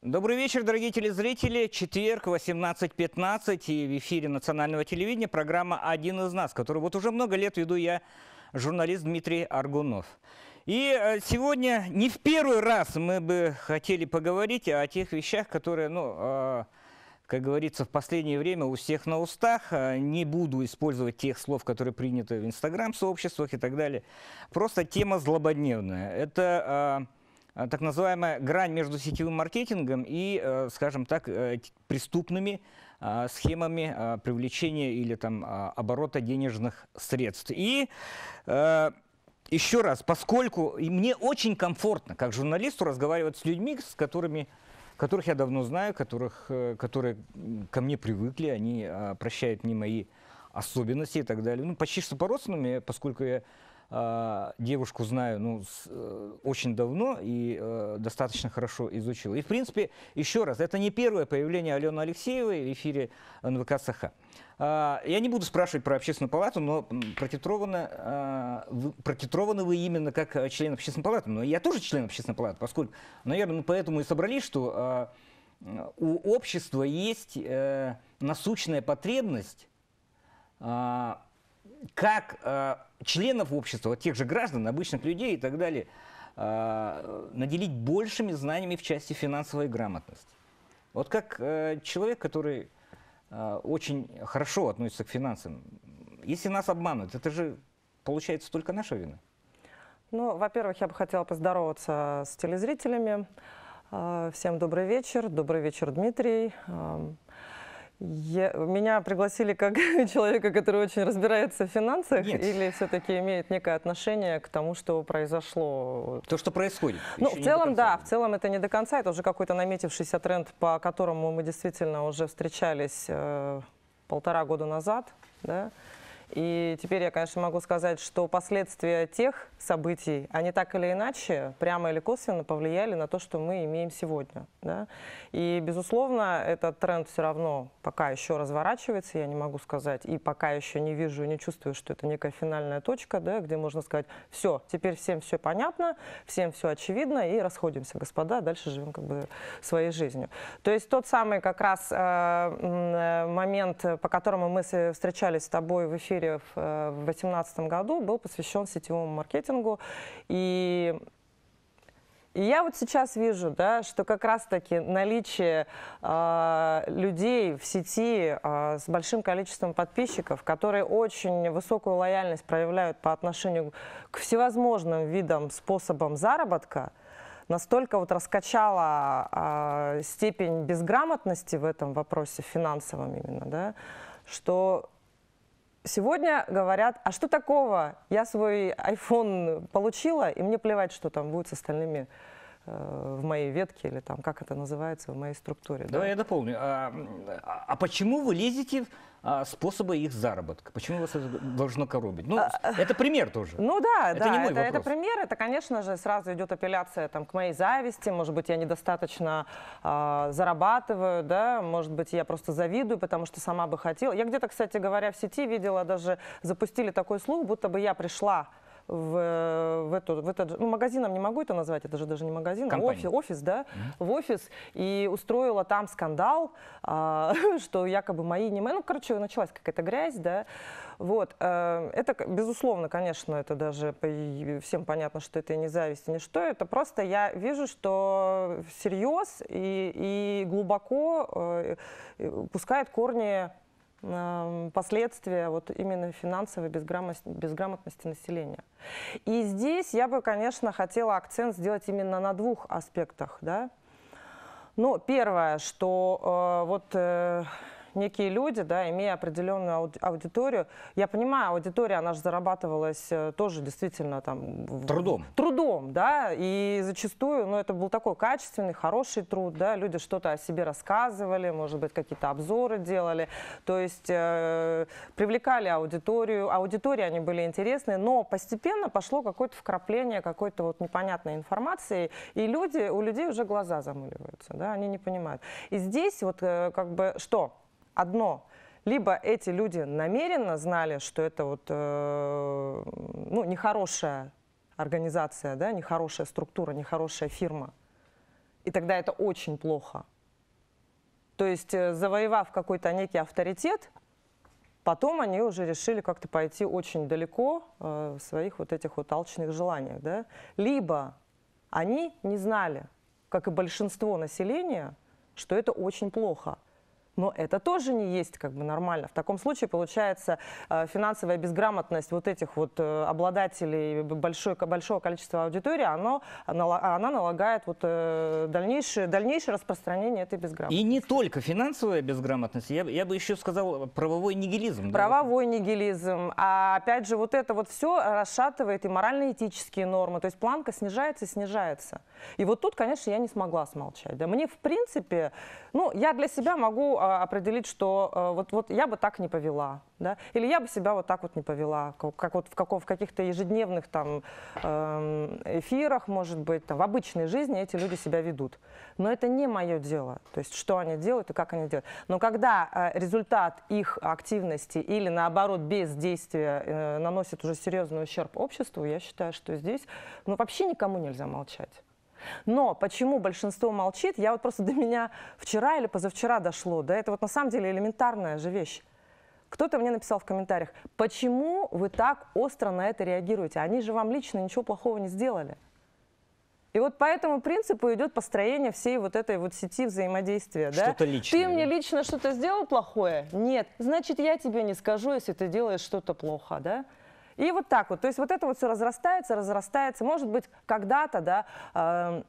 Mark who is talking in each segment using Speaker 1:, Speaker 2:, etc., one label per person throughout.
Speaker 1: Добрый вечер, дорогие телезрители. Четверг, 18.15, и в эфире национального телевидения программа «Один из нас», которую вот уже много лет веду я, журналист Дмитрий Аргунов. И э, сегодня не в первый раз мы бы хотели поговорить о тех вещах, которые, ну, а, как говорится, в последнее время у всех на устах. А, не буду использовать тех слов, которые приняты в Инстаграм-сообществах и так далее. Просто тема злободневная. Это э, так называемая грань между сетевым маркетингом и, э, скажем так, э, преступными схемами привлечения или там оборота денежных средств. И еще раз, поскольку мне очень комфортно, как журналисту, разговаривать с людьми, с которыми которых я давно знаю, которых, э, которые ко мне привыкли, они а, прощают мне мои особенности и так далее. Ну, почти что по-родственному, поскольку я а, девушку знаю ну, с, э, очень давно и э, достаточно хорошо изучил. И, в принципе, еще раз, это не первое появление Алены Алексеевой в эфире НВК «Саха». Э, я не буду спрашивать про общественную палату, но протитрованы, э, а, вы, протитрованы вы именно как э, член общественной палаты. Но я тоже член общественной палаты, поскольку, ну, наверное, мы поэтому и собрались, что э, у общества есть э, насущная потребность э, как э, членов общества, вот тех же граждан, обычных людей и так далее, э, наделить большими знаниями в части финансовой грамотности. Вот как э, человек, который э, очень хорошо относится к финансам, если нас обманут, это же получается только наша вина.
Speaker 2: Ну, во-первых, я бы хотела поздороваться с телезрителями. Э, всем добрый вечер. Добрый вечер, Дмитрий. Эм, я, меня пригласили как человека, который очень разбирается в финансах, Нет. или все-таки имеет некое отношение к тому, что произошло? То, что происходит. Ну, в целом, да, в целом это не до конца, это уже какой-то наметившийся тренд, по которому мы действительно уже встречались э, полтора года назад, да, и теперь я, конечно, могу сказать, что последствия тех событий, они так или иначе, прямо или косвенно повлияли на то, что мы имеем сегодня. Да? И, безусловно, этот тренд все равно пока еще разворачивается, я не могу сказать, и пока еще не вижу, не чувствую, что это некая финальная точка, да, где можно сказать, все, теперь всем все понятно, всем все очевидно, и расходимся, господа, дальше живем как бы своей жизнью. То есть тот самый как раз э, э момент, по которому мы встречались с тобой в эфире, эфире в 2018 э, году, был посвящен сетевому маркетингу. И и я вот сейчас вижу, да, что как раз-таки наличие э, людей в сети э, с большим количеством подписчиков, которые очень высокую лояльность проявляют по отношению к всевозможным видам, способам заработка, настолько вот раскачала э, степень безграмотности в этом вопросе, финансовом именно, да, что сегодня говорят, а что такого? Я свой iPhone получила, и мне плевать, что там будет с остальными э, в моей ветке или там, как это называется, в моей структуре. Давай
Speaker 1: да? я дополню. А, а, а почему вы лезете а, способы их заработка. Почему вас это должно коробить? Ну, а, это пример тоже. Ну да, это да, не мой это, это
Speaker 2: пример. Это, конечно же, сразу идет апелляция там, к моей зависти. Может быть, я недостаточно э, зарабатываю, да, может быть, я просто завидую, потому что сама бы хотела. Я где-то, кстати говоря, в сети видела, даже запустили такой слух, будто бы я пришла в, в, эту, в этот, ну, магазином не могу это назвать, это же даже не магазин, а офис, офис, да, mm -hmm. в офис, и устроила там скандал, а, что якобы мои не мои, ну, короче, началась какая-то грязь, да, вот, а, это, безусловно, конечно, это даже всем понятно, что это не зависть, не что, это просто я вижу, что всерьез и, и глубоко э, пускает корни последствия вот именно финансовой безграмотности, безграмотности населения. И здесь я бы, конечно, хотела акцент сделать именно на двух аспектах. Да? Ну, первое, что э, вот э, некие люди, да, имея определенную аудиторию. Я понимаю, аудитория, она же зарабатывалась э, тоже действительно там... Трудом. Трудом, да, и зачастую, ну, это был такой качественный, хороший труд, да, люди что-то о себе рассказывали, может быть, какие-то обзоры делали, то есть э, привлекали аудиторию, аудитории они были интересны, но постепенно пошло какое-то вкрапление какой-то вот непонятной информации, и люди, у людей уже глаза замыливаются, да, они не понимают. И здесь вот э, как бы что? одно. Либо эти люди намеренно знали, что это вот, э, ну, нехорошая организация, да, нехорошая структура, нехорошая фирма. И тогда это очень плохо. То есть э, завоевав какой-то некий авторитет, потом они уже решили как-то пойти очень далеко э, в своих вот этих вот алчных желаниях. Да? Либо они не знали, как и большинство населения, что это очень плохо. Но это тоже не есть как бы нормально. В таком случае получается э, финансовая безграмотность вот этих вот э, обладателей большой, большого количества аудитории, оно, она налагает вот э, дальнейшее, дальнейшее распространение этой безграмотности.
Speaker 1: И не только финансовая безграмотность, я, я бы еще сказал правовой нигилизм.
Speaker 2: Правовой да? нигилизм. А опять же вот это вот все расшатывает и морально-этические нормы. То есть планка снижается и снижается. И вот тут, конечно, я не смогла смолчать. Да? Мне в принципе, ну я для себя могу а, определить, что э, вот, вот я бы так не повела, да? или я бы себя вот так вот не повела, как вот в, каком, в каких-то ежедневных там эм, эфирах, может быть, там, в обычной жизни эти люди себя ведут. Но это не мое дело, то есть что они делают и как они делают. Но когда э, результат их активности или наоборот бездействия э, наносит уже серьезный ущерб обществу, я считаю, что здесь ну, вообще никому нельзя молчать. Но почему большинство молчит, я вот просто до меня вчера или позавчера дошло. Да, это вот на самом деле элементарная же вещь. Кто-то мне написал в комментариях, почему вы так остро на это реагируете? Они же вам лично ничего плохого не сделали. И вот по этому принципу идет построение всей вот этой вот сети взаимодействия. Что-то да? личное. Ты мне лично что-то сделал плохое? Нет. Значит, я тебе не скажу, если ты делаешь что-то плохо, да? И вот так вот. То есть вот это вот все разрастается, разрастается. Может быть, когда-то, да, э,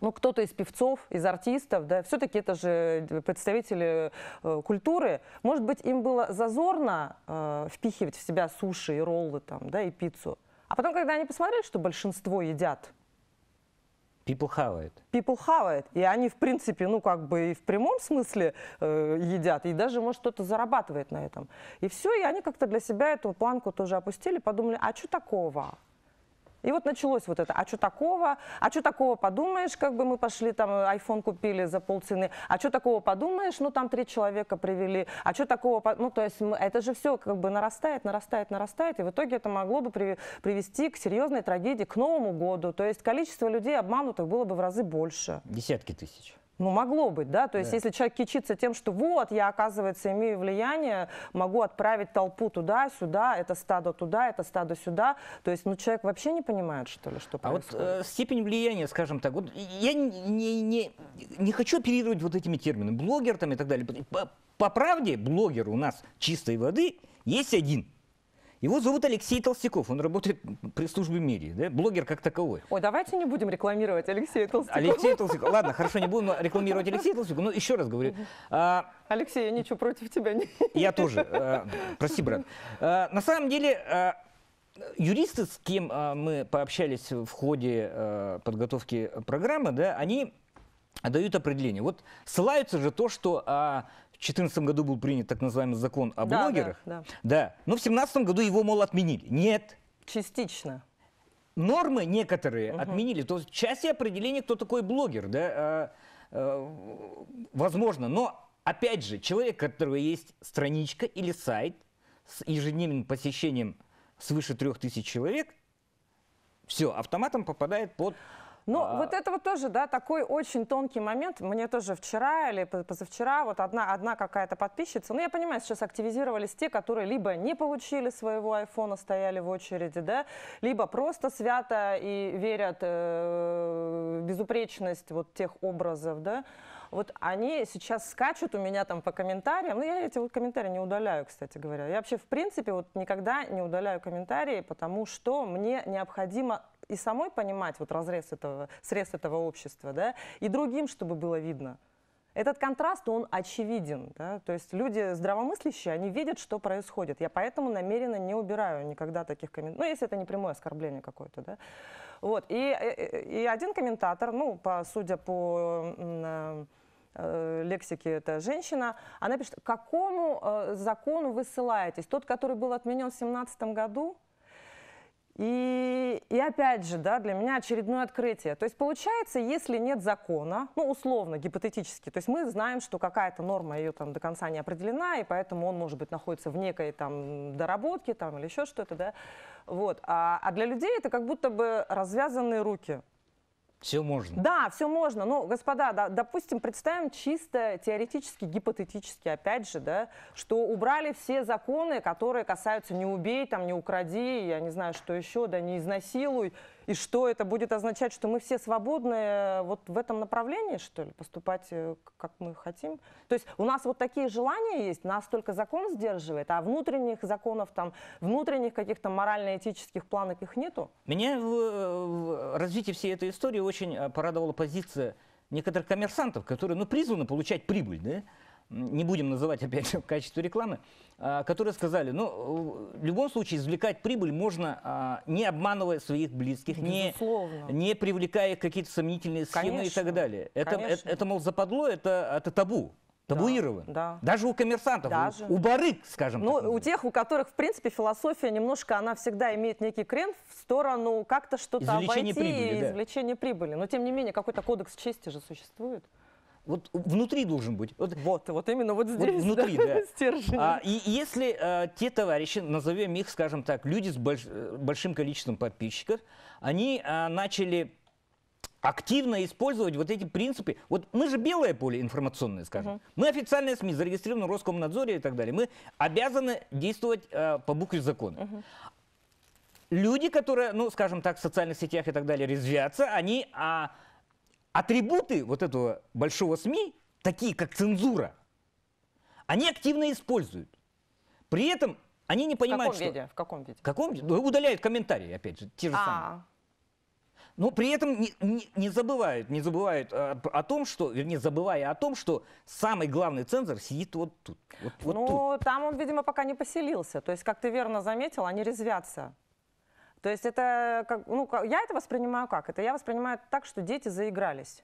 Speaker 2: ну, кто-то из певцов, из артистов, да, все-таки это же э, представители э, культуры. Может быть, им было зазорно э, впихивать в себя суши и роллы там, да, и пиццу. А потом, когда они посмотрели, что большинство едят
Speaker 1: People хавает.
Speaker 2: People хавает. И они, в принципе, ну, как бы и в прямом смысле э, едят, и даже, может, кто-то зарабатывает на этом. И все, и они как-то для себя эту планку тоже опустили, подумали, а что такого? И вот началось вот это, а что такого, а что такого подумаешь, как бы мы пошли там э, iPhone купили за полцены, а что такого подумаешь, ну там три человека привели, а что такого, ну то есть это же все как бы нарастает, нарастает, нарастает, и в итоге это могло бы привести к серьезной трагедии, к Новому году. То есть количество людей обманутых было бы в разы больше.
Speaker 1: Десятки тысяч.
Speaker 2: Ну, могло быть, да. То есть, да. если человек кичится тем, что вот, я, оказывается, имею влияние, могу отправить толпу туда-сюда, это стадо туда, это стадо сюда. То есть, ну, человек вообще не понимает, что ли, что происходит. А вот э,
Speaker 1: степень влияния, скажем так, вот я не, не, не хочу оперировать вот этими терминами, блогер там и так далее. По, по правде, блогер у нас чистой воды есть один – его зовут Алексей Толстяков, он работает при службе медиа, да? блогер как таковой.
Speaker 2: Ой, давайте не будем рекламировать Алексея Толстякова. Алексей Толстяков, ладно,
Speaker 1: хорошо, не будем рекламировать Алексея Толстякова, но еще раз говорю. А, Алексей, я ничего против тебя не... Я тоже, э, прости, брат. Э, на самом деле, э, юристы, с кем мы пообщались в ходе подготовки программы, да, они дают определение. Вот ссылаются же то, что а, в 2014 году был принят так называемый закон о да, блогерах. Да, да. да. Но в 2017 году его, мол, отменили. Нет. Частично нормы некоторые угу. отменили. То есть части определения, кто такой блогер, да, э, э, возможно. Но опять же, человек, у которого есть страничка или сайт с ежедневным посещением свыше трех тысяч человек, все, автоматом попадает под ну, а... вот это вот тоже, да, такой очень
Speaker 2: тонкий момент. Мне тоже вчера или позавчера вот одна, одна какая-то подписчица, ну, я понимаю, сейчас активизировались те, которые либо не получили своего айфона, стояли в очереди, да, либо просто свято и верят э, безупречность вот тех образов, да, вот они сейчас скачут у меня там по комментариям. Ну, я эти вот комментарии не удаляю, кстати говоря. Я вообще, в принципе, вот никогда не удаляю комментарии, потому что мне необходимо и самой понимать вот разрез этого, срез этого общества, да, и другим, чтобы было видно. Этот контраст, он очевиден. Да? То есть люди здравомыслящие, они видят, что происходит. Я поэтому намеренно не убираю никогда таких комментариев. Ну, если это не прямое оскорбление какое-то. Да? Вот. И, э, э, и, один комментатор, ну, по, судя по э, лексике, это женщина, она пишет, к какому закону вы ссылаетесь? Тот, который был отменен в 2017 году? И, и опять же, да, для меня очередное открытие. То есть получается, если нет закона, ну условно, гипотетически, то есть мы знаем, что какая-то норма ее там до конца не определена, и поэтому он, может быть, находится в некой там доработке там или еще что-то, да, вот. А, а для людей это как будто бы развязанные руки.
Speaker 1: Все можно.
Speaker 2: Да, все можно. Ну, господа, да, допустим, представим чисто теоретически, гипотетически, опять же, да, что убрали все законы, которые касаются не убей, там, не укради, я не знаю, что еще, да, не изнасилуй и что это будет означать, что мы все свободны э, вот в этом направлении, что ли, поступать э, как мы хотим? То есть у нас вот такие желания есть, нас только закон сдерживает, а внутренних законов, там, внутренних каких-то морально-этических планок их нету?
Speaker 1: Меня в, в развитии всей этой истории очень э, порадовала позиция некоторых коммерсантов, которые ну, призваны получать прибыль, да? не будем называть опять же в качестве рекламы, а, которые сказали, ну, э, в любом случае извлекать прибыль можно, а, не обманывая своих близких, не, не привлекая какие-то сомнительные схемы Конечно. и так далее. Это, это, это, мол, западло, это, это табу. Табуирован. Да, да. Даже у коммерсантов, Даже. У, у барыг, скажем
Speaker 2: ну, так. Ну, у тех, у которых, в принципе, философия немножко, она всегда имеет некий крен в сторону как-то что-то обойти прибыли, и да. извлечение прибыли. Но, тем не менее, какой-то кодекс чести же существует
Speaker 1: вот внутри должен быть. Вот, вот, вот именно вот здесь. Вот внутри, да. да. Стержень. А, и если а, те товарищи, назовем их, скажем так, люди с больш, э, большим количеством подписчиков, они а, начали активно использовать вот эти принципы. Вот мы же белое поле информационное, скажем. Угу. Мы официальные СМИ, зарегистрированы в Роскомнадзоре и так далее. Мы обязаны действовать э, по букве закона. Угу. Люди, которые, ну, скажем так, в социальных сетях и так далее резвятся, они... А, атрибуты вот этого большого СМИ, такие как цензура, они активно используют. При этом они не понимают, в каком что... Виде? В каком виде? В каком виде? Ну, удаляют комментарии, опять же, те же а -а -а. самые. Но при этом не, не, не забывают, не забывают о, а, о том, что, вернее, забывая о том, что самый главный цензор сидит вот тут. Вот, вот ну, тут. там
Speaker 2: он, видимо, пока не поселился. То есть, как ты верно заметил, они резвятся. То есть это, ну, я это воспринимаю как? Это я воспринимаю так, что дети заигрались.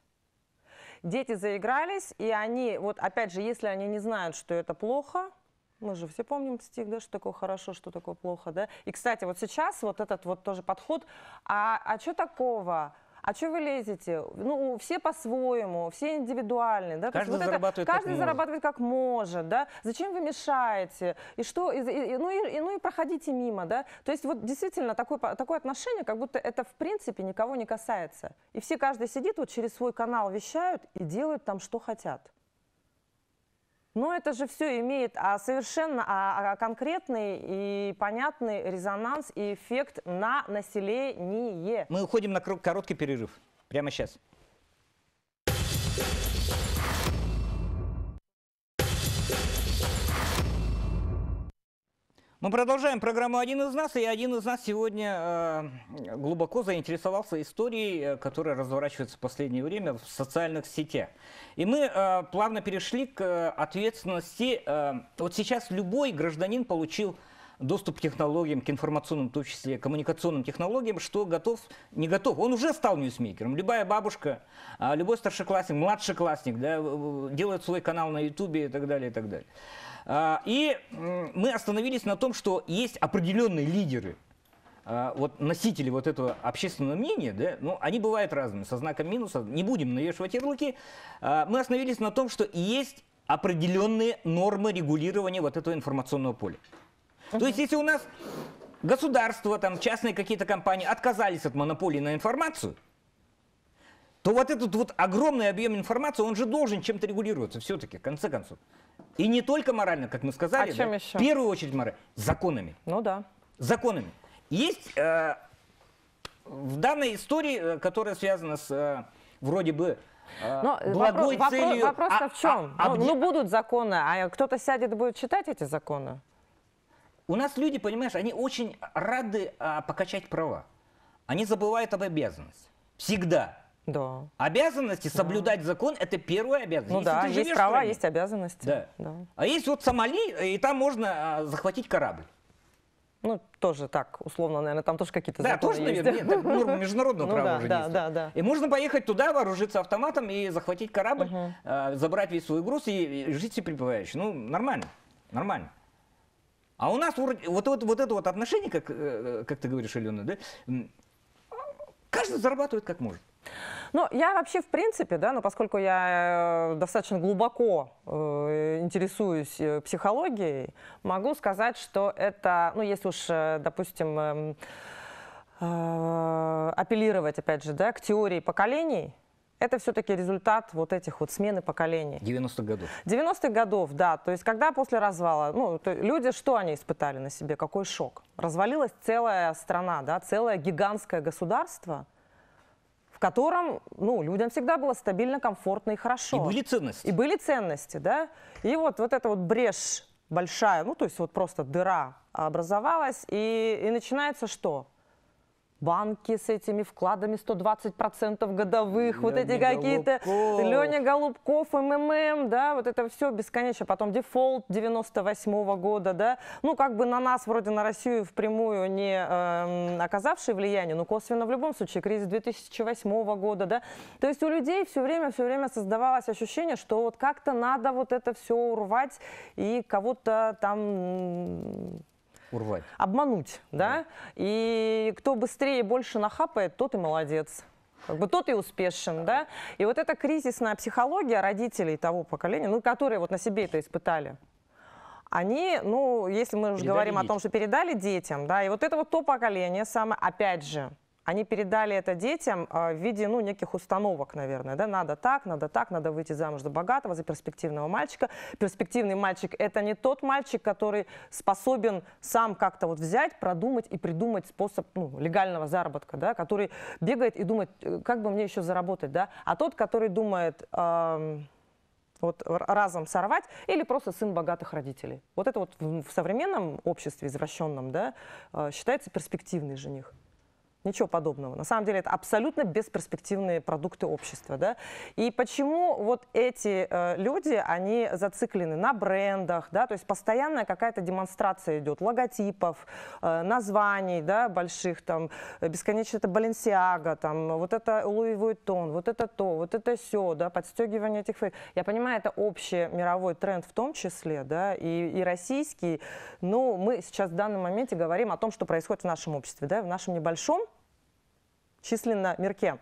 Speaker 2: Дети заигрались, и они, вот опять же, если они не знают, что это плохо, мы же все помним стих, да, что такое хорошо, что такое плохо, да. И, кстати, вот сейчас вот этот вот тоже подход, а, а что такого? а что вы лезете? Ну, все по-своему, все индивидуальные. Да? Каждый, вот зарабатывает, это, каждый как зарабатывает как может. Да? Зачем вы мешаете? И что, и, и, ну, и, ну и проходите мимо. Да? То есть вот действительно такое, такое отношение, как будто это в принципе никого не касается. И все, каждый сидит вот через свой канал вещают и делают там, что хотят. Но ну, это же все имеет а, совершенно а, а, конкретный и понятный резонанс и эффект на
Speaker 1: население. Мы уходим на короткий перерыв прямо сейчас. Мы продолжаем программу «Один из нас», и один из нас сегодня э, глубоко заинтересовался историей, э, которая разворачивается в последнее время в социальных сетях. И мы э, плавно перешли к ответственности. вот сейчас любой гражданин получил доступ к технологиям, к информационным, в том числе коммуникационным технологиям, что готов, не готов. Он уже стал ньюсмейкером. Любая бабушка, а, любой старшеклассник, младшеклассник да, делает свой канал на Ютубе и так далее, и так далее. А, и мы остановились на том, что есть определенные лидеры, а, вот носители вот этого общественного мнения, да, ну, они бывают разными, со знаком минуса, не будем навешивать ярлыки, мы остановились на том, что есть определенные нормы регулирования вот этого информационного поля. То есть если у нас государство, там, частные какие-то компании отказались от монополии на информацию, то вот этот вот огромный объем информации, он же должен чем-то регулироваться все-таки, в конце концов. И не только морально, как мы сказали, а чем да, еще? в первую очередь морально, законами. Ну да. Законами. Есть э, в данной истории, э, которая связана с э, вроде бы э, но э, благой вопрос, целью... Вопрос-то а, в чем? А, ну, объ... ну
Speaker 2: будут законы, а кто-то сядет и будет читать эти
Speaker 1: законы? У нас люди, понимаешь, они очень рады а, покачать права. Они забывают об обязанности. Всегда. Да. Обязанности соблюдать да. закон это первая обязанность. Ну Если да, есть права, есть обязанности. Да. да. А есть вот Сомали, и там можно а, захватить корабль. Ну,
Speaker 2: тоже так, условно, наверное, там тоже какие-то да, законы тоже, есть. Наверное, нет, ну, международного ну, права да, уже да, да,
Speaker 1: да. И можно поехать туда, вооружиться автоматом и захватить корабль, угу. э, забрать весь свой груз и, и жить себе припевающий. Ну, нормально, нормально. А у нас вот, вот, вот это вот отношение, как, э, э, как ты говоришь, Алена, да, каждый зарабатывает как может. Ну, я вообще, в принципе, да, но поскольку
Speaker 2: я э, достаточно глубоко э, интересуюсь психологией, могу сказать, что это, ну, если уж, допустим, э, э, апеллировать, опять же, да, к теории поколений, это все-таки результат вот этих вот смены поколений. 90-х годов. 90-х годов, да. То есть когда после развала, ну, люди что они испытали на себе, какой шок? Развалилась целая страна, да, целое гигантское государство, в котором, ну, людям всегда было стабильно, комфортно и хорошо. И были ценности. И были ценности, да. И вот, вот эта вот брешь большая, ну, то есть вот просто дыра образовалась, и, и начинается что? – банки с этими вкладами 120% годовых, Леня вот эти какие-то... Леня Голубков, МММ, да, вот это все бесконечно. Потом дефолт 98 года, да. Ну, как бы на нас, вроде на Россию впрямую не э, оказавший влияние, но косвенно в любом случае кризис 2008 года, да. То есть у людей все время, все время создавалось ощущение, что вот как-то надо вот это все урвать и кого-то там Урвать. Обмануть, да? да. И кто быстрее больше нахапает, тот и молодец. Как бы тот и успешен, да? И вот эта кризисная психология родителей того поколения, ну, которые вот на себе это испытали, они, ну, если мы уже передали говорим детям. о том, что передали детям, да, и вот это вот то поколение самое, опять же, они передали это детям а, в виде ну, неких установок, наверное. Да? Надо так, надо так, надо выйти замуж за богатого, за перспективного мальчика. Перспективный мальчик – это не тот мальчик, который способен сам как-то вот взять, продумать и придумать способ ну, легального заработка, да? который бегает и думает, «Э, как бы мне еще заработать. Да? А тот, который думает… Эм вот разом сорвать, или просто сын богатых родителей. Вот это вот в современном обществе извращенном да, а, считается перспективный жених. Ничего подобного. На самом деле это абсолютно бесперспективные продукты общества. Да? И почему вот эти э, люди, они зациклены на брендах, да? то есть постоянная какая-то демонстрация идет логотипов, э, названий да, больших, там, э, бесконечно это Баленсиага, там, вот это Луи Vuitton, вот это то, вот это все, да, подстегивание этих фейк. Я понимаю, это общий мировой тренд в том числе, да, и, и российский, но мы сейчас в данном моменте говорим о том, что происходит в нашем обществе, да, в нашем небольшом численно мерке.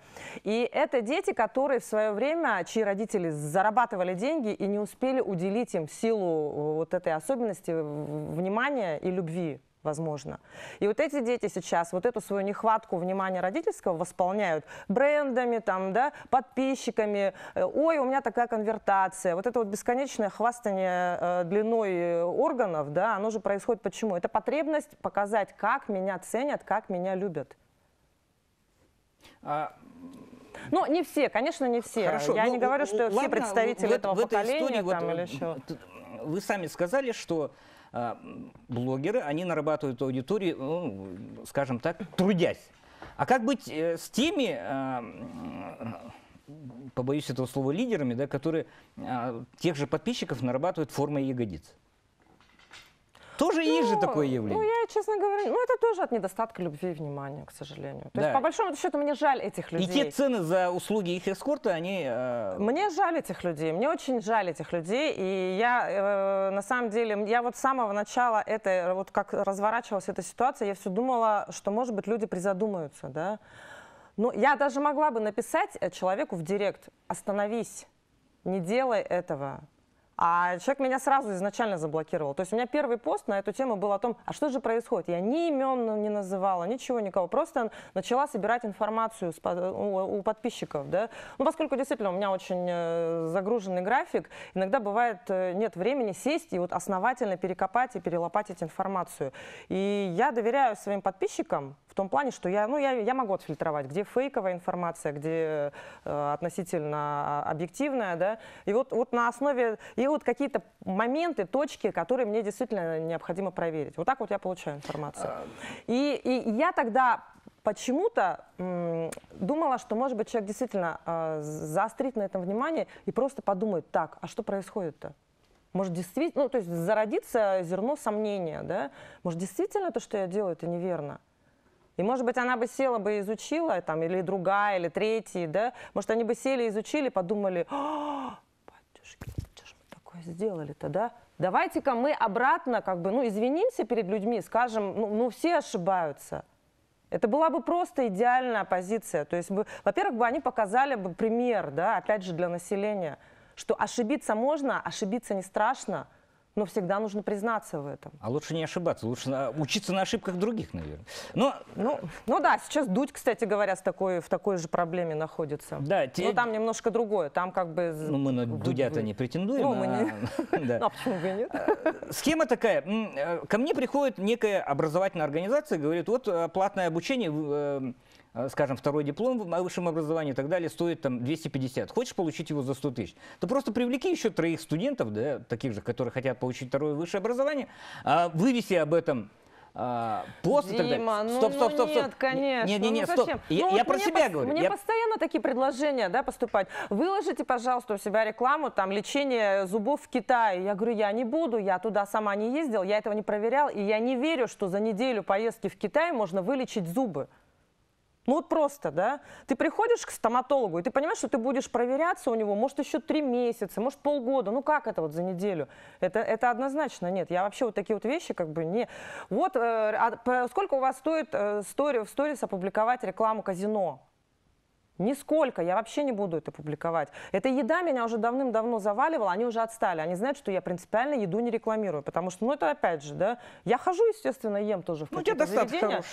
Speaker 2: И это дети, которые в свое время, чьи родители зарабатывали деньги и не успели уделить им силу э, вот этой особенности внимания и любви возможно. И вот эти дети сейчас вот эту свою нехватку внимания родительского восполняют брендами, там, да, подписчиками. Э, Ой, у меня такая конвертация. Вот это вот бесконечное хвастание э, длиной э, органов, да, оно же происходит почему? Это потребность показать, как меня ценят, как меня любят. А... Ну, не все, конечно, не все. Хорошо, Я ну, не говорю, что ладно, все представители в, этого в, поколения этой истории, там, вот, или еще.
Speaker 1: Э, вы сами сказали, что а, блогеры, они нарабатывают аудиторию, ну, скажем так, трудясь. А как быть э, с теми... Э, побоюсь этого слова, лидерами, да, которые а, тех же подписчиков нарабатывают формой ягодиц. Тоже ну, есть же такое ну, явление. Ну,
Speaker 2: я, честно говоря, ну, это тоже от недостатка любви и внимания, к сожалению. То да. есть, по большому счету, мне жаль этих людей. И те
Speaker 1: цены за услуги их эскорта, они... Э... Мне жаль
Speaker 2: этих людей, мне очень жаль этих людей. И я, э, на самом деле, я вот с самого начала этой, вот как разворачивалась эта ситуация, я все думала, что, может быть, люди призадумаются, да. Но ну, я даже могла бы написать э, человеку в директ, остановись, не делай этого, а человек меня сразу изначально заблокировал. То есть у меня первый пост на эту тему был о том, а что же происходит. Я ни имен не называла, ничего, никого. Просто начала собирать информацию у подписчиков. Да? Ну, поскольку действительно у меня очень э, загруженный график, иногда бывает э, нет времени сесть и вот основательно перекопать и перелопатить информацию. И я доверяю своим подписчикам, в том плане, что я, ну, я, я могу отфильтровать, где фейковая информация, где э, относительно а, объективная, да. И вот, вот на основе, и вот какие-то моменты, точки, которые мне действительно необходимо проверить. Вот так вот я получаю информацию. А, и, и я тогда почему-то думала, что, может быть, человек действительно э, заострит на этом внимание и просто подумает, так, а что происходит-то? Может, действительно, ну, то есть зародится зерно сомнения, да? Может, действительно то, что я делаю, это неверно? И, может быть, она бы села бы и изучила, там, или другая, или третья, да? Может, они бы сели, изучили, подумали, «А, батюшки, что же мы такое сделали-то, да? Давайте-ка мы обратно, как бы, ну, извинимся перед людьми, скажем, ну, ну все ошибаются. Это была бы просто идеальная позиция. То есть, во-первых, бы они показали бы пример, да, опять же, для населения, что ошибиться можно, ошибиться не страшно – но всегда нужно признаться в этом.
Speaker 1: А лучше не ошибаться, лучше учиться на ошибках других, наверное.
Speaker 2: Но... Ну, ну да, сейчас Дудь, кстати говоря, с такой, в такой же проблеме находится. Да, ну, те... Но там немножко другое, там как бы... Ну
Speaker 1: мы на Дудя-то не претендуем. Ну, мы не... А, да. Ну,
Speaker 2: а почему бы нет?
Speaker 1: А, схема такая. Э, ко мне приходит некая образовательная организация говорит, вот э, платное обучение э, Э, скажем, второй диплом о высшем образовании и так далее, стоит там 250. Хочешь получить его за 100 тысяч? то просто привлеки еще троих студентов, да, таких же, которые хотят получить второе высшее образование, а, вывеси об этом а, пост Дима, и так далее. Ну, стоп, стоп, ну стоп, стоп. Нет, конечно. Нет, нет, нет, ну, стоп. Я, ну, я про себя по, говорю. Мне я...
Speaker 2: постоянно такие предложения да, поступать. Выложите, пожалуйста, у себя рекламу, там, лечение зубов в Китае. Я говорю, я не буду, я туда сама не ездил, я этого не проверял, и я не верю, что за неделю поездки в Китай можно вылечить зубы. Ну вот просто, да? Ты приходишь к стоматологу, и ты понимаешь, что ты будешь проверяться у него, может, еще три месяца, может, полгода. Ну как это вот за неделю? Это, это однозначно нет. Я вообще вот такие вот вещи как бы не... Вот э, а, сколько у вас стоит э, story, в сторис опубликовать рекламу казино? Нисколько, я вообще не буду это публиковать. Эта еда меня уже давным-давно заваливала, они уже отстали. Они знают, что я принципиально еду не рекламирую, потому что, ну, это опять же, да, я хожу, естественно, ем тоже в ну, какие-то заведения. Хорош.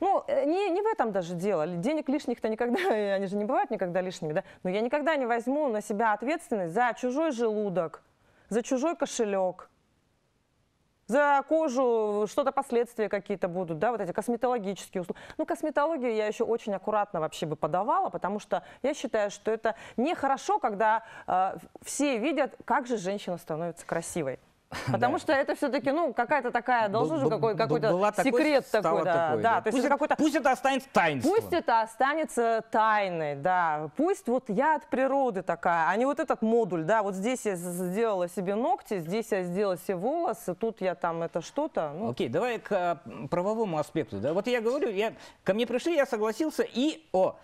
Speaker 2: Ну, э, не, не в этом даже дело. Денег лишних-то никогда, э, они же не бывают никогда лишними, да? Но я никогда не возьму на себя ответственность за чужой желудок, за чужой кошелек, за кожу, что-то последствия какие-то будут, да, вот эти косметологические услуги. Ну, косметологию я еще очень аккуратно вообще бы подавала, потому что я считаю, что это нехорошо, когда э, все видят, как же женщина становится красивой. Потому да. что это все-таки, ну, какая-то такая, должен же какой, какой-то секрет такой. Да, такой, да. да. Пусть, это,
Speaker 1: какой-то... пусть это останется таинством. Пусть
Speaker 2: это останется тайной, да. Пусть вот я от природы такая, а не вот этот модуль, да, вот здесь я сделала себе ногти, здесь я сделала себе волосы, тут я там это
Speaker 1: что-то. Ну. Окей, давай к правовому аспекту. Да. Вот я говорю, я, ко мне пришли, я согласился, и, о,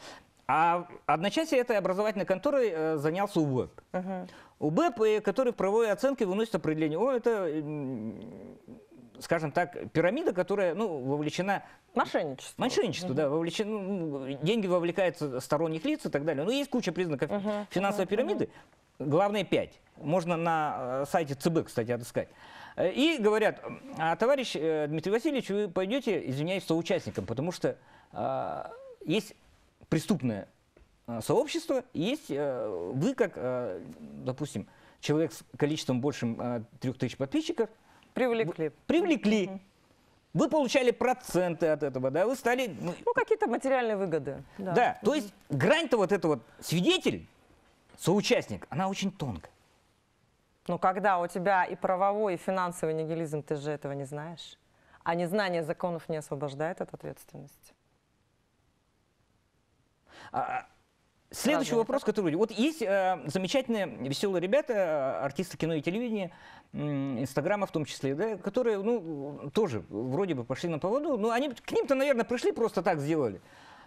Speaker 1: а одночасье этой образовательной конторой э, занялся УБЭП. Угу. УБЭП, э, который в правовой оценке выносит определение. О, это, скажем так, пирамида, которая ну, вовлечена... Мошенничество. Мошенничество, угу. да. Вовлечен... Ну, деньги вовлекаются сторонних лиц и так далее. Но ну, есть куча признаков угу. финансовой угу. пирамиды. Главные пять. Можно на э, сайте ЦБ, кстати, отыскать. И говорят, а товарищ Дмитрий Васильевич, вы пойдете, извиняюсь, соучастником, потому что э, есть преступное а, сообщество, есть э, вы как, э, допустим, человек с количеством большим 3000 э, подписчиков. Привлекли. Привлекли. Вы получали проценты от этого, да, вы стали... Ну, ну какие-то материальные выгоды. Да, да то есть грань-то вот это вот свидетель, соучастник, она очень тонкая.
Speaker 2: ну когда у тебя и правовой, и финансовый нигилизм, ты же этого не знаешь. А незнание законов не освобождает от ответственности.
Speaker 1: А, а, следующий Правда, вопрос, который... Вот есть э, замечательные, веселые ребята, э, артисты кино и телевидения, Инстаграма в том числе, да, которые, ну, тоже вроде бы пошли на поводу, но они к ним-то, наверное, пришли, просто так сделали.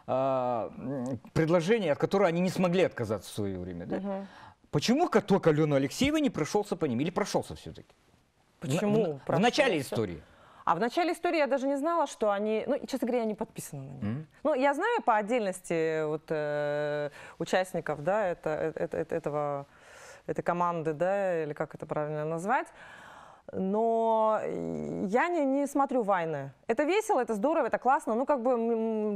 Speaker 1: Э, предложение, от которого они не смогли отказаться в свое время, да? Угу. Почему каток Алену Алексеева не прошелся по ним? Или прошелся все-таки? Почему? На, в начале истории.
Speaker 2: А в начале истории я даже не знала, что они... Ну, честно говоря, я не подписана на них. Mm -hmm. Ну, я знаю по отдельности э, вот, э, участников да, это, это, это, э, этого, этой команды, да, или как это правильно назвать но я не, не смотрю вайны. Это весело, это здорово, это классно, ну как бы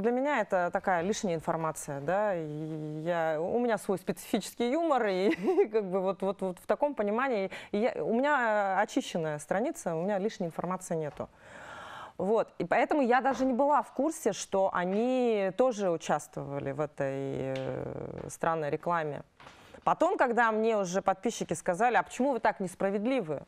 Speaker 2: для меня это такая лишняя информация, да, и я, у меня свой специфический юмор, и, и как бы вот, вот, вот в таком понимании, я, у меня очищенная страница, у меня лишней информации нету. Вот, и поэтому я даже не была в курсе, что они тоже участвовали в этой э, странной рекламе. Потом, когда мне уже подписчики сказали, а почему вы так несправедливы?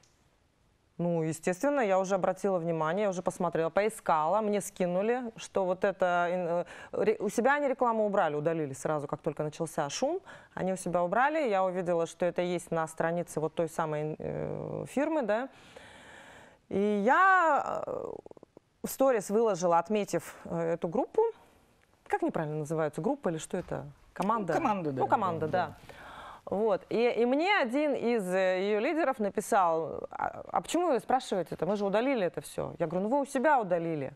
Speaker 2: Ну, естественно, я уже обратила внимание, я уже посмотрела, поискала, мне скинули, что вот это... Э, у себя они рекламу убрали, удалили сразу, как только начался шум. Они у себя убрали, я увидела, что это есть на странице вот той самой э, фирмы, да. И я э, в сторис выложила, отметив эту группу. Как неправильно называются Группа или что это? Команда? команда, да. Ну, команда, да. да. Вот. И, и мне один из э, ее лидеров написал, а, а почему вы спрашиваете это? Мы же удалили это все. Я говорю, ну вы у себя удалили.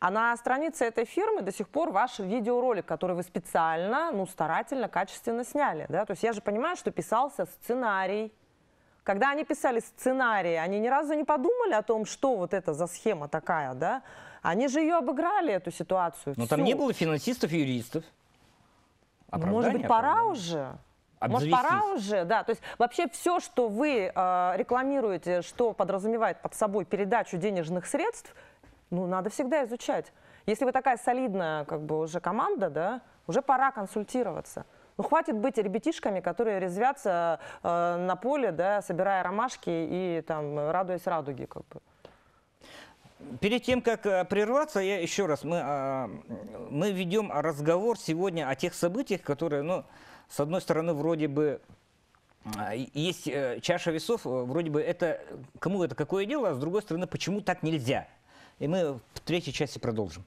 Speaker 2: А на странице этой фирмы до сих пор ваш видеоролик, который вы специально, ну, старательно, качественно сняли. Да? То есть я же понимаю, что писался сценарий. Когда они писали сценарий, они ни разу не подумали о том, что вот это за схема такая, да? Они же ее обыграли, эту ситуацию. Но всю. там не было финансистов
Speaker 1: и юристов. Оправдание, ну, Может быть, пора оправдание. уже?
Speaker 2: Обзавестись. Может, пора уже, да. То есть вообще все, что вы э, рекламируете, что подразумевает под собой передачу денежных средств, ну, надо всегда изучать. Если вы такая солидная, как бы, уже команда, да, уже пора консультироваться. Ну, хватит быть ребятишками, которые резвятся э, на поле, да, собирая ромашки и там радуясь радуге, как бы.
Speaker 1: Перед тем, как э, прерваться, я еще раз, мы, а, мы ведем разговор сегодня о тех событиях, которые, ну, с одной стороны, вроде бы а, есть э, чаша весов, э, вроде бы это кому это какое дело, а с другой стороны, почему так нельзя? И мы в третьей части продолжим.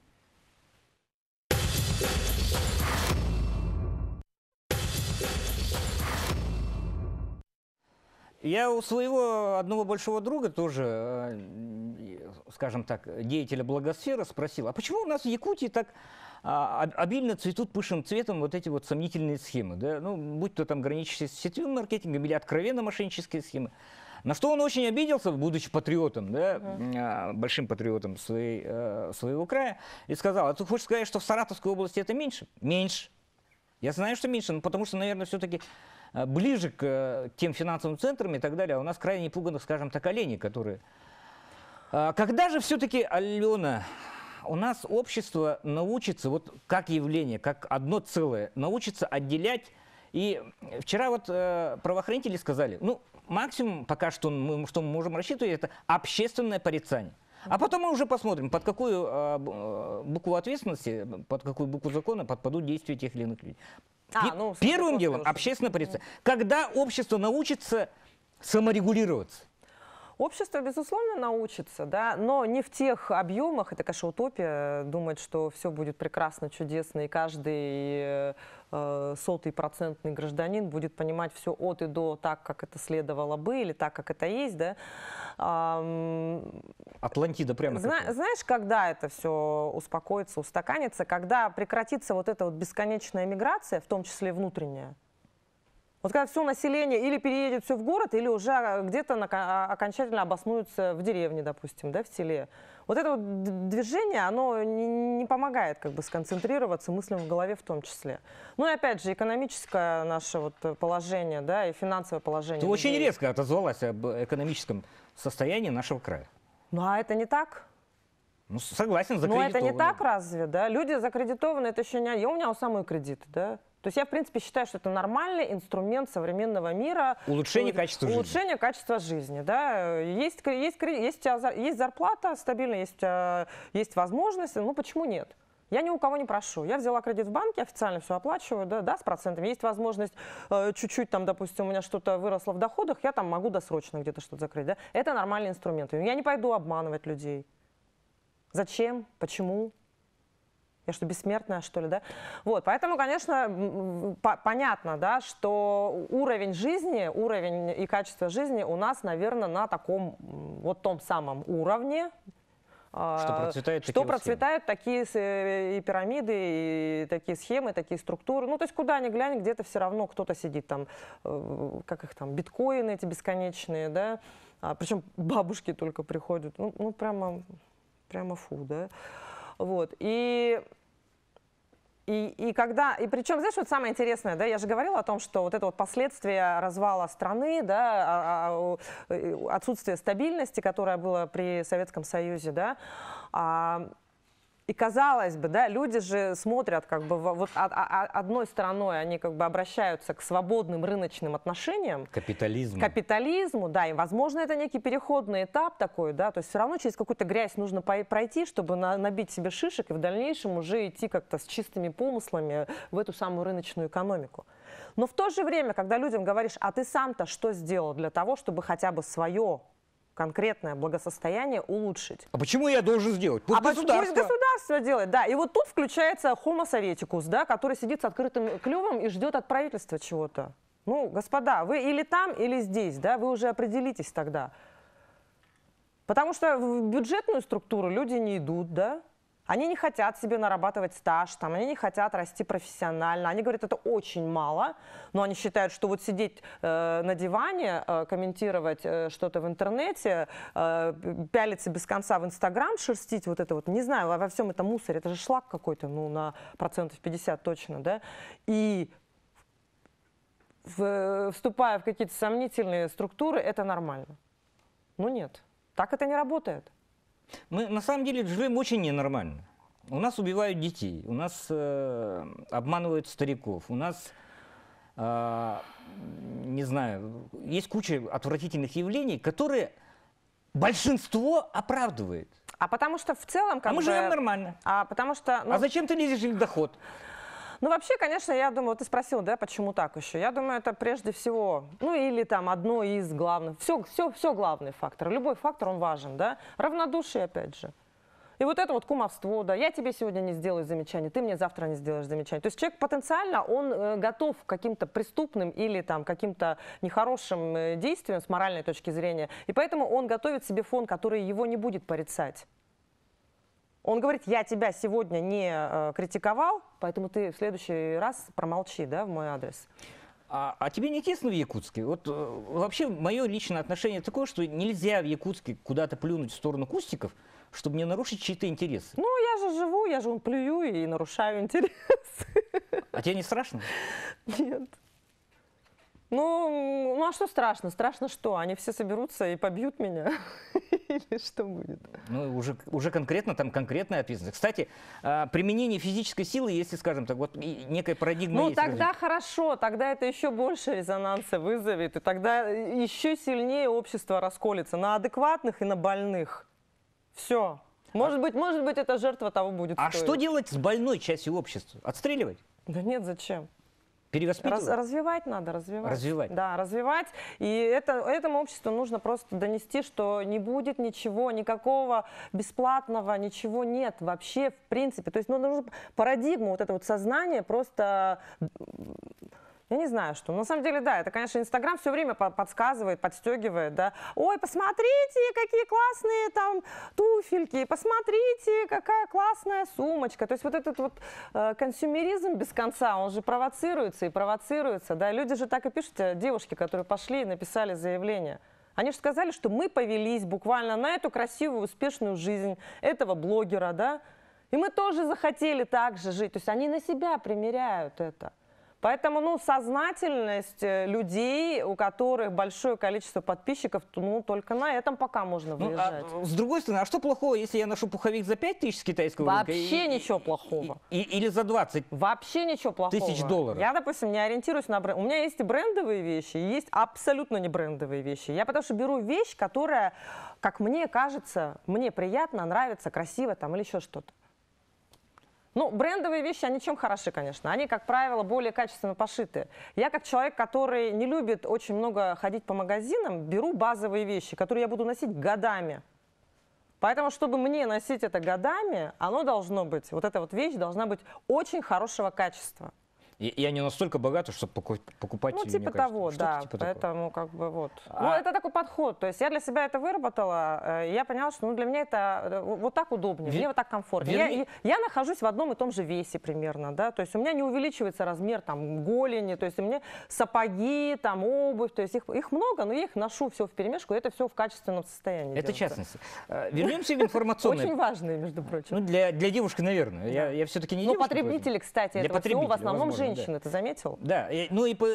Speaker 1: Я у своего одного большого друга тоже, э, скажем так, деятеля благосферы спросил, а почему у нас в Якутии так а, обильно цветут пышным цветом вот эти вот сомнительные схемы, да? ну, будь то там граничащие с сетевым маркетингом или откровенно мошеннические схемы. На что он очень обиделся, будучи патриотом, да, mm. большим патриотом своей, э, своего края, и сказал, а ты хочешь сказать, что в Саратовской области это меньше? Меньше. Я знаю, что меньше, но ну, потому что, наверное, все-таки Э, ближе к э, тем финансовым центрам и так далее. А у нас крайне непуганных, скажем так, оленей, которые... А, когда же все-таки, Алена, у нас общество научится, вот как явление, как одно целое, научится отделять и вчера вот э, правоохранители сказали, ну, максимум пока что мы, что мы можем рассчитывать, это общественное порицание. А потом мы уже посмотрим, под какую а, э, букву ответственности, под какую букву закона подпадут действия тех или иных людей. А, ну, Первым делом уже. общественно порицание. Когда общество научится саморегулироваться? Общество, безусловно, научится, да,
Speaker 2: но не в тех объемах, это, конечно, утопия, думать, что все будет прекрасно, чудесно, и каждый э, Э, сотый процентный гражданин будет понимать все от и до так, как это следовало бы, или так, как это есть, да.
Speaker 1: Атлантида прямо. Зна как
Speaker 2: знаешь, когда это все успокоится, устаканится, когда прекратится вот эта вот бесконечная миграция, в том числе внутренняя, вот когда все население или переедет все в город, или уже где-то а, окончательно обоснуются в деревне, допустим, да, в селе. Вот это вот движение, оно не, не помогает как бы сконцентрироваться мыслям в голове в том числе. Ну и опять же, экономическое наше вот положение, да, и финансовое положение. Ты очень
Speaker 1: резко отозвалась об экономическом состоянии нашего края.
Speaker 2: Ну а это не так?
Speaker 1: Ну, согласен, закредитованы. Но ну, это не так
Speaker 2: разве, да? Люди закредитованы, это еще не... Я у меня у самой кредит, да? То есть я, в принципе, считаю, что это нормальный инструмент современного мира. Улучшение качества улучшение жизни. Улучшение качества жизни, да. Есть, есть, есть, а, есть зарплата стабильная, есть, а, есть возможность, ну почему нет? Я ни у кого не прошу. Я взяла кредит в банке, официально все оплачиваю, да, да, с процентами. Есть возможность э, чуть-чуть э, там, допустим, у меня что-то выросло в доходах, я там могу досрочно где-то что-то закрыть, да. Это нормальный инструмент. Я не пойду обманывать людей. Зачем? Почему? Я что, бессмертная, что ли, да? Вот, поэтому, конечно, по понятно, да, что уровень жизни, уровень и качество жизни у нас, наверное, на таком вот том самом уровне, а, что процветают, что такие, процветают такие э, и пирамиды, и такие схемы, такие структуры. Ну, то есть куда ни глянь, где-то все равно кто-то сидит там, э, как их там, биткоины эти бесконечные, да. А, причем бабушки только приходят. Ну, ну прямо, прямо фу, да. Вот. И и, и когда, и причем, знаешь, вот самое интересное, да, я же говорила о том, что вот это вот последствия развала страны, да, а, а, а, э, отсутствие стабильности, которое было при Советском Союзе, да, и казалось бы, да, люди же смотрят как бы вот а, а, а, одной стороной, они как бы обращаются к свободным рыночным отношениям.
Speaker 1: Капитализму.
Speaker 2: Капитализму, да, и возможно это некий переходный этап такой, да, то есть все равно через какую-то грязь нужно пройти, чтобы на, набить себе шишек и в дальнейшем уже идти как-то с чистыми помыслами в эту самую рыночную экономику. Но в то же время, когда людям говоришь, а ты сам-то что сделал для того, чтобы хотя бы свое конкретное благосостояние улучшить.
Speaker 1: А почему я должен сделать? Пусть а государство. Пусть
Speaker 2: государство делает, да. И вот тут включается homo советикус, да, который сидит с открытым клювом и ждет от правительства чего-то. Ну, господа, вы или там, или здесь, да, вы уже определитесь тогда. Потому что в бюджетную структуру люди не идут, да, они не хотят себе нарабатывать стаж, там, они не хотят расти профессионально. Они говорят, это очень мало, но они считают, что вот сидеть э, на диване, э, комментировать э, что-то в интернете, э, пялиться без конца в Инстаграм, шерстить вот это вот, не знаю, во всем это мусор, это же шлак какой-то, ну, на процентов 50 точно, да, и в, вступая в какие-то сомнительные структуры, это нормально. Ну нет, так это не работает.
Speaker 1: Мы на самом деле живем очень ненормально. У нас убивают детей, у нас э, обманывают стариков, у нас, э, не знаю, есть куча отвратительных явлений, которые большинство оправдывает. А потому что в целом... Как а мы бы... живем нормально. А потому что... Ну... А зачем ты лезешь в доход?
Speaker 2: Ну, вообще, конечно, я думаю, вот ты спросил, да, почему так еще. Я думаю, это прежде всего, ну, или там одно из главных, все, все, все главный фактор. Любой фактор, он важен, да. Равнодушие, опять же. И вот это вот кумовство, да, я тебе сегодня не сделаю замечание, ты мне завтра не сделаешь замечание. То есть человек потенциально, он э, готов к каким-то преступным или там каким-то нехорошим э, действиям с моральной точки зрения. И поэтому он готовит себе фон, который его не будет порицать. Он говорит, я тебя сегодня не э, критиковал, поэтому ты в следующий раз промолчи да, в мой адрес.
Speaker 1: А, а тебе не тесно в Якутске? Вот э, вообще мое личное отношение такое, что нельзя в Якутске куда-то плюнуть в сторону кустиков, чтобы не нарушить чьи-то интересы. Ну, я же живу, я же он плюю и
Speaker 2: нарушаю интересы.
Speaker 1: А тебе не страшно?
Speaker 2: Нет. Ну, ну а что страшно? Страшно что? Они все соберутся и побьют меня?
Speaker 1: Или что будет? Ну, уже, уже конкретно, там конкретная ответственность. Кстати, а, применение физической силы, если, скажем так, вот некая парадигма Ну, есть, тогда разве?
Speaker 2: хорошо, тогда это еще больше резонанса вызовет, и тогда еще сильнее общество расколется на адекватных и на больных. Все. Может а... быть, может быть, эта жертва того будет А стоить. что
Speaker 1: делать с больной частью общества? Отстреливать?
Speaker 2: Да нет, зачем? Перевоспитывать? развивать надо, развивать. Развивать. Да, развивать. И это, этому обществу нужно просто донести, что не будет ничего, никакого бесплатного, ничего нет вообще в принципе. То есть ну, нужно парадигму, вот это вот сознание просто я не знаю, что. Ну, на самом деле, да, это, конечно, Инстаграм все время подсказывает, подстегивает, да. Ой, посмотрите, какие классные там туфельки, посмотрите, какая классная сумочка. То есть вот этот вот э, консюмеризм без конца, он же провоцируется и провоцируется, да. Люди же так и пишут, э, девушки, которые пошли и написали заявление. Они же сказали, что мы повелись буквально на эту красивую, успешную жизнь этого блогера, да. И мы тоже захотели так же жить. То есть они на себя примеряют это. Поэтому, ну, сознательность э, людей, у которых большое количество подписчиков, ну, только на этом пока можно выезжать. Ну, а, э, с
Speaker 1: другой стороны, а что
Speaker 2: плохого, если я ношу пуховик за 5 тысяч с китайского Вообще рынка? ничего плохого.
Speaker 1: И, и, или за 20
Speaker 2: Вообще ничего плохого. тысяч долларов? Я, допустим, не ориентируюсь на бренд. У меня есть и брендовые вещи, и есть абсолютно не брендовые вещи. Я потому что беру вещь, которая, как мне кажется, мне приятно, нравится, красиво там или еще что-то. Ну, брендовые вещи, они чем хороши, конечно? Они, как правило, более качественно пошиты. Я, как человек, который не любит очень много ходить по магазинам, беру базовые вещи, которые я буду носить годами. Поэтому, чтобы мне носить это годами, оно должно быть, вот эта вот вещь должна быть очень хорошего качества.
Speaker 1: Я не настолько богаты, чтобы покупать... Ну, типа того, да. Типа поэтому такое. как бы вот. А... Ну,
Speaker 2: это такой подход. То есть я для себя это выработала. Э, я поняла, что ну, для меня это э, вот так удобнее, Ве... мне вот так комфортнее. Верни... Я, я нахожусь в одном и том же весе примерно, да. То есть у меня не увеличивается размер там голени, то есть у меня сапоги, там обувь, то есть их, их много, но я их ношу все в перемешку, и это все в качественном состоянии. Это делается. частность. Э, Вернемся в информационное. Очень
Speaker 1: важные, между прочим. Ну, для, для девушки, наверное. Я, я все-таки не Ну, потребители,
Speaker 2: кстати, этого всего в основном же женщины, да. ты заметил?
Speaker 1: Да, ну и по,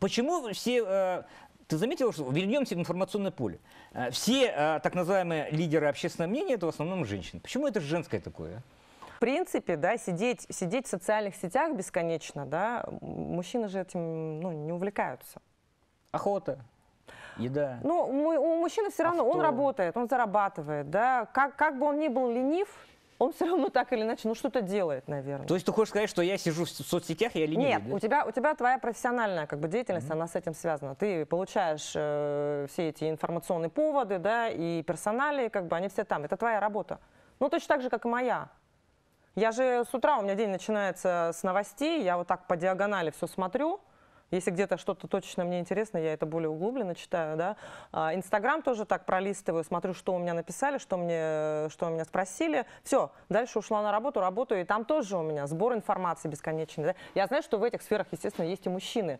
Speaker 1: почему все... Э, ты заметил, что вернемся в информационное поле. Э, все э, так называемые лидеры общественного мнения – это в основном женщины. Почему это женское такое?
Speaker 2: А? В принципе, да, сидеть, сидеть в социальных сетях бесконечно, да, мужчины же этим ну, не увлекаются. Охота.
Speaker 1: Еда. Ну, у
Speaker 2: мужчины все равно, Авто. он работает, он зарабатывает, да. Как, как бы он ни был ленив, он все равно так или иначе, ну что-то делает, наверное. То
Speaker 1: есть ты хочешь сказать, что я сижу в соцсетях, я ленивый? Нет, да? у тебя
Speaker 2: у тебя твоя профессиональная как бы деятельность, mm-hmm. она с этим связана. Ты получаешь э, все эти информационные поводы, да, и персонали, как бы они все там. Это твоя работа. Ну точно так же, как и моя. Я же с утра у меня день начинается с новостей, я вот так по диагонали все смотрю. Если где-то что-то точечно мне интересно, я это более углубленно читаю, да. А, Инстаграм тоже так пролистываю, смотрю, что у меня написали, что, мне, что у меня спросили. Все, дальше ушла на работу, работаю, и там тоже у меня сбор информации бесконечный. Да? Я знаю, что в этих сферах, естественно, есть и мужчины.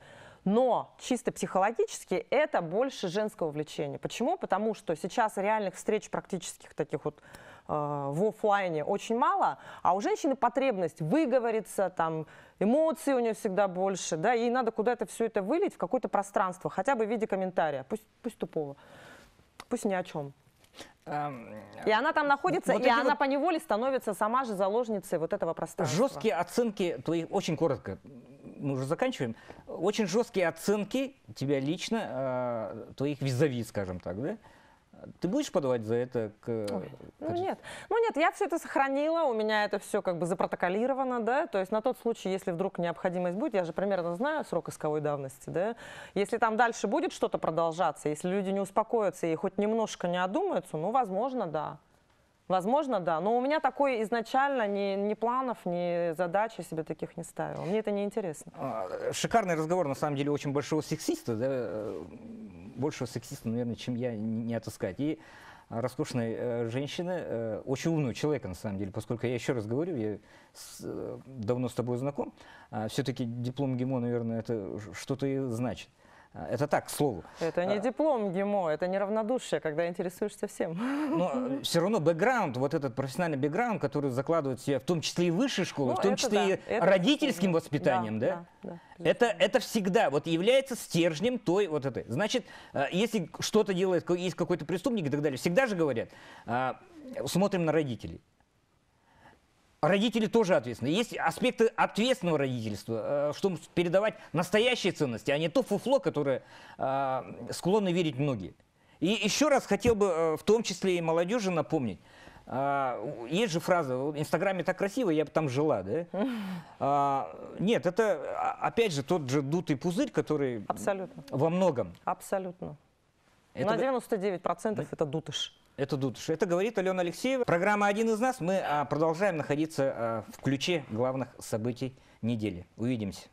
Speaker 2: Но чисто психологически это больше женского влечения. Почему? Потому что сейчас реальных встреч практических таких вот э, в офлайне очень мало, а у женщины потребность выговориться, там, эмоции у нее всегда больше, да, ей надо куда-то все это вылить в какое-то пространство, хотя бы в виде комментария, пусть, пусть тупого, пусть ни о чем. Эм, и она там находится, вот и она вот... по неволе становится сама же заложницей вот этого пространства.
Speaker 1: Жесткие оценки твои, очень коротко, мы уже заканчиваем, очень жесткие оценки тебя лично, э, твоих визави, скажем так, да? Ты будешь подавать за это к... Ой,
Speaker 2: ну нет. Ну нет, я все это сохранила, у меня это все как бы запротоколировано, да, то есть на тот случай, если вдруг необходимость будет, я же примерно знаю срок исковой давности, да, если там дальше будет что-то продолжаться, если люди не успокоятся и хоть немножко не одумаются, ну, возможно, да. Возможно, да. Но у меня такой изначально ни, ни планов, ни задач я себе таких не ставил. Мне это не интересно.
Speaker 1: А, шикарный разговор, на самом деле, очень большого сексиста. Да? Э, большего сексиста, наверное, чем я, не отыскать. И роскошной э, женщины, э, очень умного человека, на самом деле, поскольку я еще раз говорю, я с, давно с тобой знаком, а все-таки диплом ГИМО, наверное, это что-то и значит. А, это так, к слову. Это не а,
Speaker 2: диплом ГИМО, это не равнодушие, когда интересуешься всем. Но
Speaker 1: ну, а, все равно бэкграунд, вот этот профессиональный бэкграунд, который закладывают себе, в том числе и высшей школы, ну, в том числе да, и родительским это... воспитанием, да? да? да, да это, это всегда вот является стержнем той вот этой. Значит, если что-то делает, есть какой-то преступник и так далее, всегда же говорят, смотрим на родителей. Родители тоже ответственны. Есть аспекты ответственного родительства, э, чтобы передавать настоящие ценности, а не то фуфло, которое э, склонны верить многие. И еще раз хотел бы э, в том числе и молодежи напомнить, есть же фраза, в Инстаграме так красиво, я бы там жила, да? А, нет, это а, опять же тот же дутый пузырь, который Абсолютно. во многом. Абсолютно. Это... На 99% это дутыш. Это Дудыш. Это говорит Алена Алексеева. Программа «Один из нас». Мы а, продолжаем находиться а, в ключе главных событий недели. Увидимся.